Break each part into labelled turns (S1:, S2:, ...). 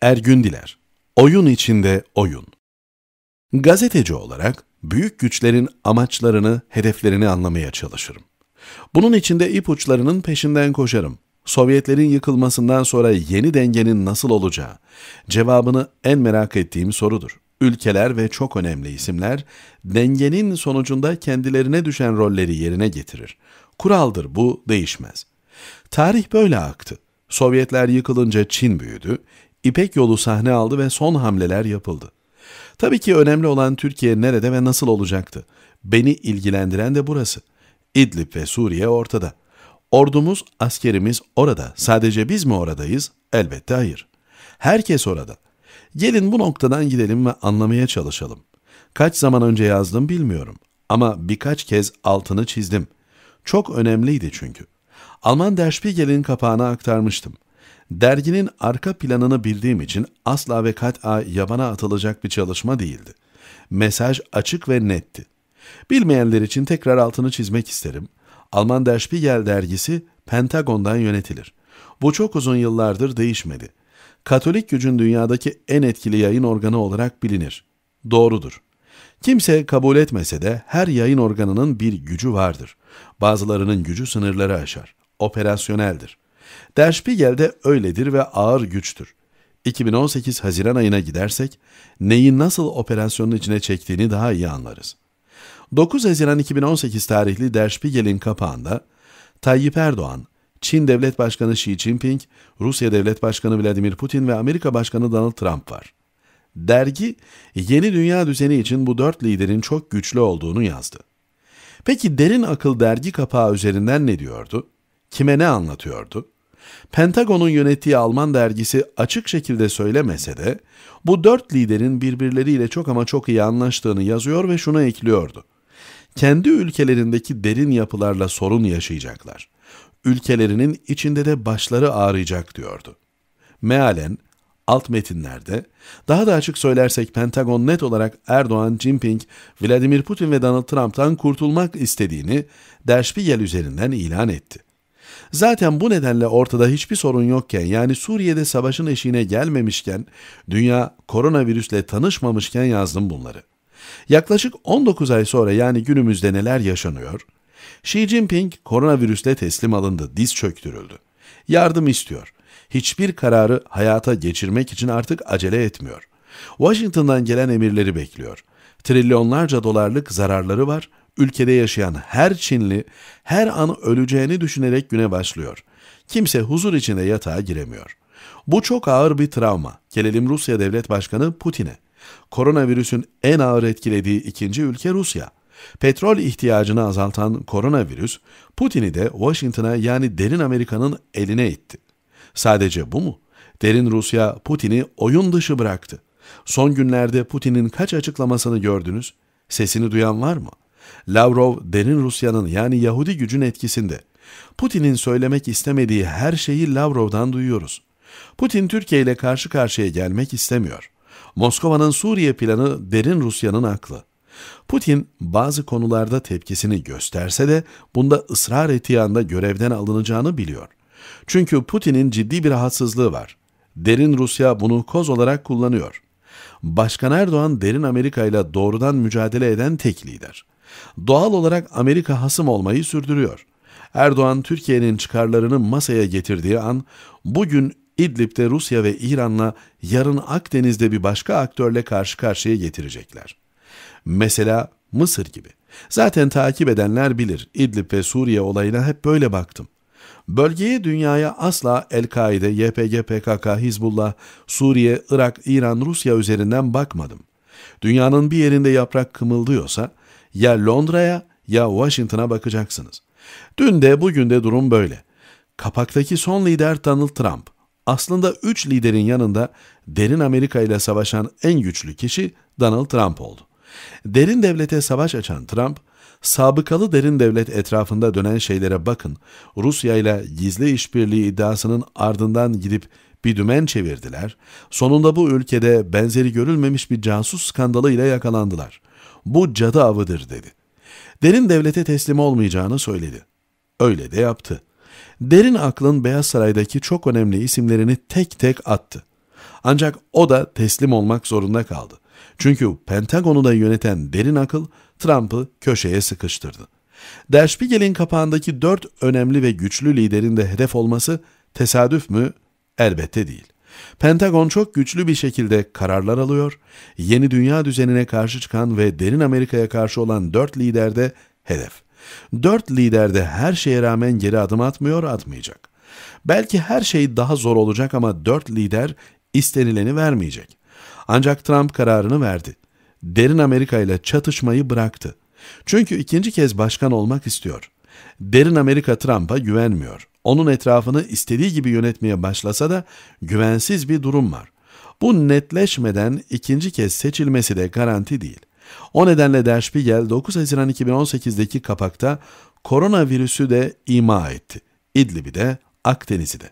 S1: Ergün Diler Oyun içinde oyun Gazeteci olarak büyük güçlerin amaçlarını, hedeflerini anlamaya çalışırım. Bunun içinde de ipuçlarının peşinden koşarım. Sovyetlerin yıkılmasından sonra yeni dengenin nasıl olacağı cevabını en merak ettiğim sorudur. Ülkeler ve çok önemli isimler dengenin sonucunda kendilerine düşen rolleri yerine getirir. Kuraldır bu değişmez. Tarih böyle aktı. Sovyetler yıkılınca Çin büyüdü, İpek yolu sahne aldı ve son hamleler yapıldı. Tabii ki önemli olan Türkiye nerede ve nasıl olacaktı. Beni ilgilendiren de burası. İdlib ve Suriye ortada. Ordumuz, askerimiz orada. Sadece biz mi oradayız? Elbette hayır. Herkes orada. Gelin bu noktadan gidelim ve anlamaya çalışalım. Kaç zaman önce yazdım bilmiyorum ama birkaç kez altını çizdim. Çok önemliydi çünkü. Alman Der Spiegel'in kapağına aktarmıştım. Derginin arka planını bildiğim için asla ve kat'a yabana atılacak bir çalışma değildi. Mesaj açık ve netti. Bilmeyenler için tekrar altını çizmek isterim. Alman Der Spiegel dergisi Pentagon'dan yönetilir. Bu çok uzun yıllardır değişmedi. Katolik gücün dünyadaki en etkili yayın organı olarak bilinir. Doğrudur. Kimse kabul etmese de her yayın organının bir gücü vardır. Bazılarının gücü sınırları aşar. Operasyoneldir. Der Spiegel'de öyledir ve ağır güçtür. 2018 Haziran ayına gidersek neyi nasıl operasyonun içine çektiğini daha iyi anlarız. 9 Haziran 2018 tarihli Der Spiegel'in kapağında Tayyip Erdoğan, Çin Devlet Başkanı Xi Jinping, Rusya Devlet Başkanı Vladimir Putin ve Amerika Başkanı Donald Trump var. Dergi, yeni dünya düzeni için bu dört liderin çok güçlü olduğunu yazdı. Peki derin akıl dergi kapağı üzerinden ne diyordu? Kime ne anlatıyordu? Pentagon'un yönettiği Alman dergisi açık şekilde söylemese de bu dört liderin birbirleriyle çok ama çok iyi anlaştığını yazıyor ve şuna ekliyordu. Kendi ülkelerindeki derin yapılarla sorun yaşayacaklar. Ülkelerinin içinde de başları ağrıyacak diyordu. Mealen alt metinlerde daha da açık söylersek Pentagon net olarak Erdoğan, Jinping, Vladimir Putin ve Donald Trump'tan kurtulmak istediğini Der Spiegel üzerinden ilan etti. Zaten bu nedenle ortada hiçbir sorun yokken yani Suriye'de savaşın eşiğine gelmemişken, dünya koronavirüsle tanışmamışken yazdım bunları. Yaklaşık 19 ay sonra yani günümüzde neler yaşanıyor? Xi Jinping koronavirüsle teslim alındı, diz çöktürüldü. Yardım istiyor. Hiçbir kararı hayata geçirmek için artık acele etmiyor. Washington'dan gelen emirleri bekliyor. Trilyonlarca dolarlık zararları var ülkede yaşayan her Çinli her an öleceğini düşünerek güne başlıyor. Kimse huzur içinde yatağa giremiyor. Bu çok ağır bir travma. Gelelim Rusya Devlet Başkanı Putin'e. Koronavirüsün en ağır etkilediği ikinci ülke Rusya. Petrol ihtiyacını azaltan koronavirüs Putin'i de Washington'a yani derin Amerika'nın eline itti. Sadece bu mu? Derin Rusya Putin'i oyun dışı bıraktı. Son günlerde Putin'in kaç açıklamasını gördünüz? Sesini duyan var mı?'' Lavrov derin Rusya'nın yani Yahudi gücün etkisinde. Putin'in söylemek istemediği her şeyi Lavrov'dan duyuyoruz. Putin Türkiye ile karşı karşıya gelmek istemiyor. Moskova'nın Suriye planı derin Rusya'nın aklı. Putin bazı konularda tepkisini gösterse de bunda ısrar ettiği anda görevden alınacağını biliyor. Çünkü Putin'in ciddi bir rahatsızlığı var. Derin Rusya bunu koz olarak kullanıyor. Başkan Erdoğan derin Amerika ile doğrudan mücadele eden tek lider. Doğal olarak Amerika hasım olmayı sürdürüyor. Erdoğan Türkiye'nin çıkarlarını masaya getirdiği an bugün İdlib'de Rusya ve İran'la yarın Akdeniz'de bir başka aktörle karşı karşıya getirecekler. Mesela Mısır gibi. Zaten takip edenler bilir İdlib ve Suriye olayına hep böyle baktım. Bölgeye dünyaya asla El-Kaide, YPG, PKK, Hizbullah, Suriye, Irak, İran, Rusya üzerinden bakmadım. Dünyanın bir yerinde yaprak kımıldıyorsa ya Londra'ya ya Washington'a bakacaksınız. Dün de bugün de durum böyle. Kapaktaki son lider Donald Trump. Aslında üç liderin yanında derin Amerika ile savaşan en güçlü kişi Donald Trump oldu. Derin devlete savaş açan Trump, sabıkalı derin devlet etrafında dönen şeylere bakın, Rusya ile gizli işbirliği iddiasının ardından gidip bir dümen çevirdiler, sonunda bu ülkede benzeri görülmemiş bir casus skandalı ile yakalandılar.'' bu cadı avıdır dedi. Derin devlete teslim olmayacağını söyledi. Öyle de yaptı. Derin aklın Beyaz Saray'daki çok önemli isimlerini tek tek attı. Ancak o da teslim olmak zorunda kaldı. Çünkü Pentagon'u da yöneten derin akıl Trump'ı köşeye sıkıştırdı. Der Spiegel'in kapağındaki dört önemli ve güçlü liderin de hedef olması tesadüf mü? Elbette değil. Pentagon çok güçlü bir şekilde kararlar alıyor, yeni dünya düzenine karşı çıkan ve derin Amerika'ya karşı olan dört lider de hedef. Dört lider de her şeye rağmen geri adım atmıyor, atmayacak. Belki her şey daha zor olacak ama dört lider istenileni vermeyecek. Ancak Trump kararını verdi. Derin Amerika ile çatışmayı bıraktı. Çünkü ikinci kez başkan olmak istiyor. Derin Amerika Trump'a güvenmiyor onun etrafını istediği gibi yönetmeye başlasa da güvensiz bir durum var. Bu netleşmeden ikinci kez seçilmesi de garanti değil. O nedenle Der Spiegel 9 Haziran 2018'deki kapakta koronavirüsü de ima etti. İdlib'i de, Akdeniz'i de.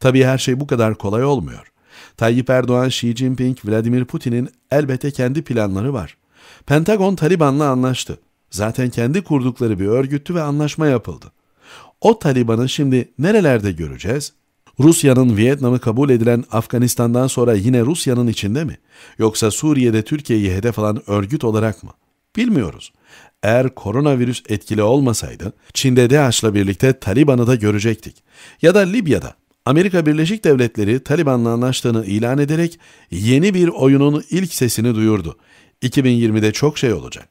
S1: Tabii her şey bu kadar kolay olmuyor. Tayyip Erdoğan, Xi Jinping, Vladimir Putin'in elbette kendi planları var. Pentagon Taliban'la anlaştı. Zaten kendi kurdukları bir örgüttü ve anlaşma yapıldı. O Taliban'ı şimdi nerelerde göreceğiz? Rusya'nın Vietnam'ı kabul edilen Afganistan'dan sonra yine Rusya'nın içinde mi? Yoksa Suriye'de Türkiye'yi hedef alan örgüt olarak mı? Bilmiyoruz. Eğer koronavirüs etkili olmasaydı Çin'de DAEŞ'la birlikte Taliban'ı da görecektik. Ya da Libya'da Amerika Birleşik Devletleri Taliban'la anlaştığını ilan ederek yeni bir oyunun ilk sesini duyurdu. 2020'de çok şey olacak.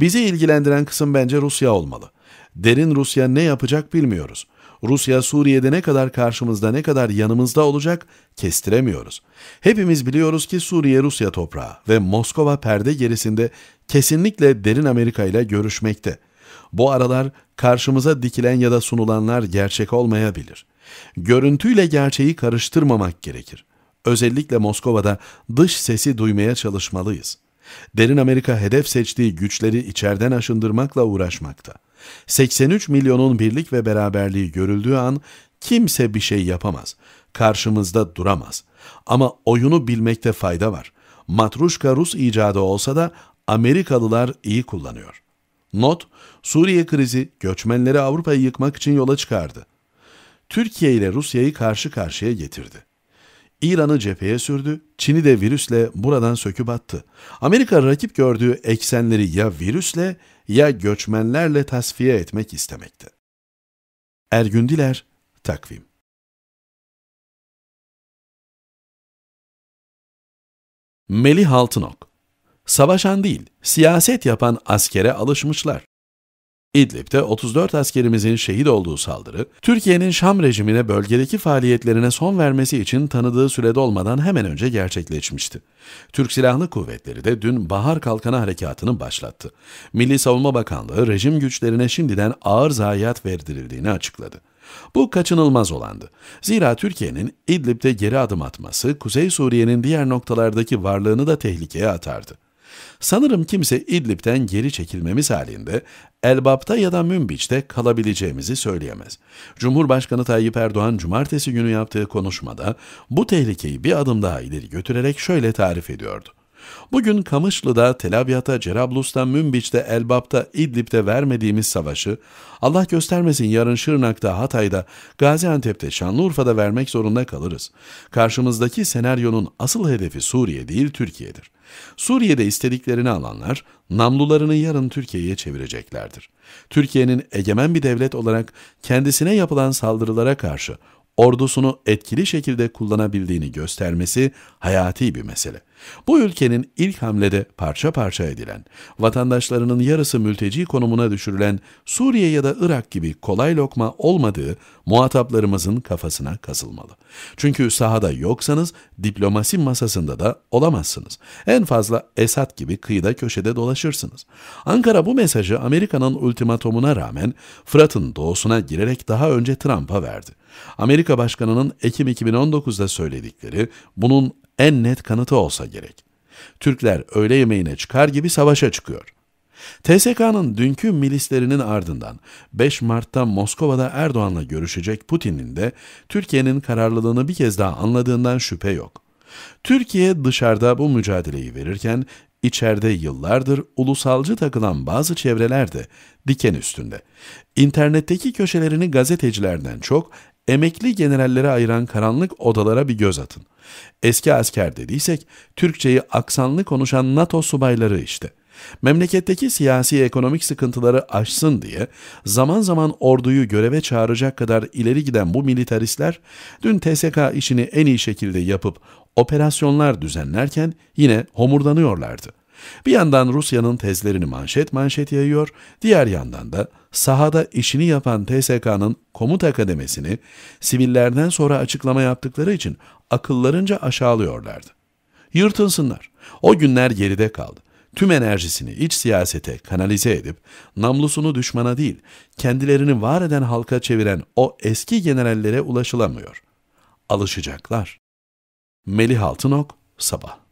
S1: Bizi ilgilendiren kısım bence Rusya olmalı. Derin Rusya ne yapacak bilmiyoruz. Rusya Suriye'de ne kadar karşımızda ne kadar yanımızda olacak kestiremiyoruz. Hepimiz biliyoruz ki Suriye Rusya toprağı ve Moskova perde gerisinde kesinlikle derin Amerika ile görüşmekte. Bu aralar karşımıza dikilen ya da sunulanlar gerçek olmayabilir. Görüntüyle gerçeği karıştırmamak gerekir. Özellikle Moskova'da dış sesi duymaya çalışmalıyız.'' Derin Amerika hedef seçtiği güçleri içeriden aşındırmakla uğraşmakta. 83 milyonun birlik ve beraberliği görüldüğü an kimse bir şey yapamaz. Karşımızda duramaz. Ama oyunu bilmekte fayda var. Matruşka Rus icadı olsa da Amerikalılar iyi kullanıyor. Not, Suriye krizi göçmenleri Avrupa'yı yıkmak için yola çıkardı. Türkiye ile Rusya'yı karşı karşıya getirdi. İran'ı cepheye sürdü, Çin'i de virüsle buradan söküp attı. Amerika rakip gördüğü eksenleri ya virüsle ya göçmenlerle tasfiye etmek istemekti. Ergün Diler, Takvim Melih Altınok Savaşan değil, siyaset yapan askere alışmışlar. İdlib'de 34 askerimizin şehit olduğu saldırı, Türkiye'nin Şam rejimine bölgedeki faaliyetlerine son vermesi için tanıdığı sürede olmadan hemen önce gerçekleşmişti. Türk Silahlı Kuvvetleri de dün Bahar Kalkanı Harekatı'nı başlattı. Milli Savunma Bakanlığı rejim güçlerine şimdiden ağır zayiat verdirildiğini açıkladı. Bu kaçınılmaz olandı. Zira Türkiye'nin İdlib'de geri adım atması Kuzey Suriye'nin diğer noktalardaki varlığını da tehlikeye atardı. Sanırım kimse İdlib'den geri çekilmemiz halinde Elbap'ta ya da Münbiç'te kalabileceğimizi söyleyemez. Cumhurbaşkanı Tayyip Erdoğan cumartesi günü yaptığı konuşmada bu tehlikeyi bir adım daha ileri götürerek şöyle tarif ediyordu. Bugün Kamışlı'da, Tel Abyad'da, Cerablus'ta, Münbiç'te, Elbap'ta, İdlib'te vermediğimiz savaşı, Allah göstermesin yarın Şırnak'ta, Hatay'da, Gaziantep'te, Şanlıurfa'da vermek zorunda kalırız. Karşımızdaki senaryonun asıl hedefi Suriye değil Türkiye'dir. Suriye'de istediklerini alanlar namlularını yarın Türkiye'ye çevireceklerdir. Türkiye'nin egemen bir devlet olarak kendisine yapılan saldırılara karşı ordusunu etkili şekilde kullanabildiğini göstermesi hayati bir mesele. Bu ülkenin ilk hamlede parça parça edilen, vatandaşlarının yarısı mülteci konumuna düşürülen Suriye ya da Irak gibi kolay lokma olmadığı muhataplarımızın kafasına kasılmalı. Çünkü sahada yoksanız diplomasi masasında da olamazsınız. En fazla Esad gibi kıyıda köşede dolaşırsınız. Ankara bu mesajı Amerika'nın ultimatomuna rağmen Fırat'ın doğusuna girerek daha önce Trump'a verdi. Amerika Başkanı'nın Ekim 2019'da söyledikleri bunun en net kanıtı olsa gerek. Türkler öğle yemeğine çıkar gibi savaşa çıkıyor. TSK'nın dünkü milislerinin ardından 5 Mart'ta Moskova'da Erdoğan'la görüşecek Putin'in de Türkiye'nin kararlılığını bir kez daha anladığından şüphe yok. Türkiye dışarıda bu mücadeleyi verirken içeride yıllardır ulusalcı takılan bazı çevreler de diken üstünde. İnternetteki köşelerini gazetecilerden çok Emekli generallere ayıran karanlık odalara bir göz atın. Eski asker dediysek Türkçeyi aksanlı konuşan NATO subayları işte. Memleketteki siyasi ekonomik sıkıntıları aşsın diye zaman zaman orduyu göreve çağıracak kadar ileri giden bu militaristler dün TSK işini en iyi şekilde yapıp operasyonlar düzenlerken yine homurdanıyorlardı.'' Bir yandan Rusya'nın tezlerini manşet manşet yayıyor, diğer yandan da sahada işini yapan TSK'nın komuta akademisini sivillerden sonra açıklama yaptıkları için akıllarınca aşağılıyorlardı. Yırtınsınlar. O günler geride kaldı. Tüm enerjisini iç siyasete kanalize edip namlusunu düşmana değil, kendilerini var eden halka çeviren o eski generallere ulaşılamıyor. Alışacaklar. Melih Altınok, Sabah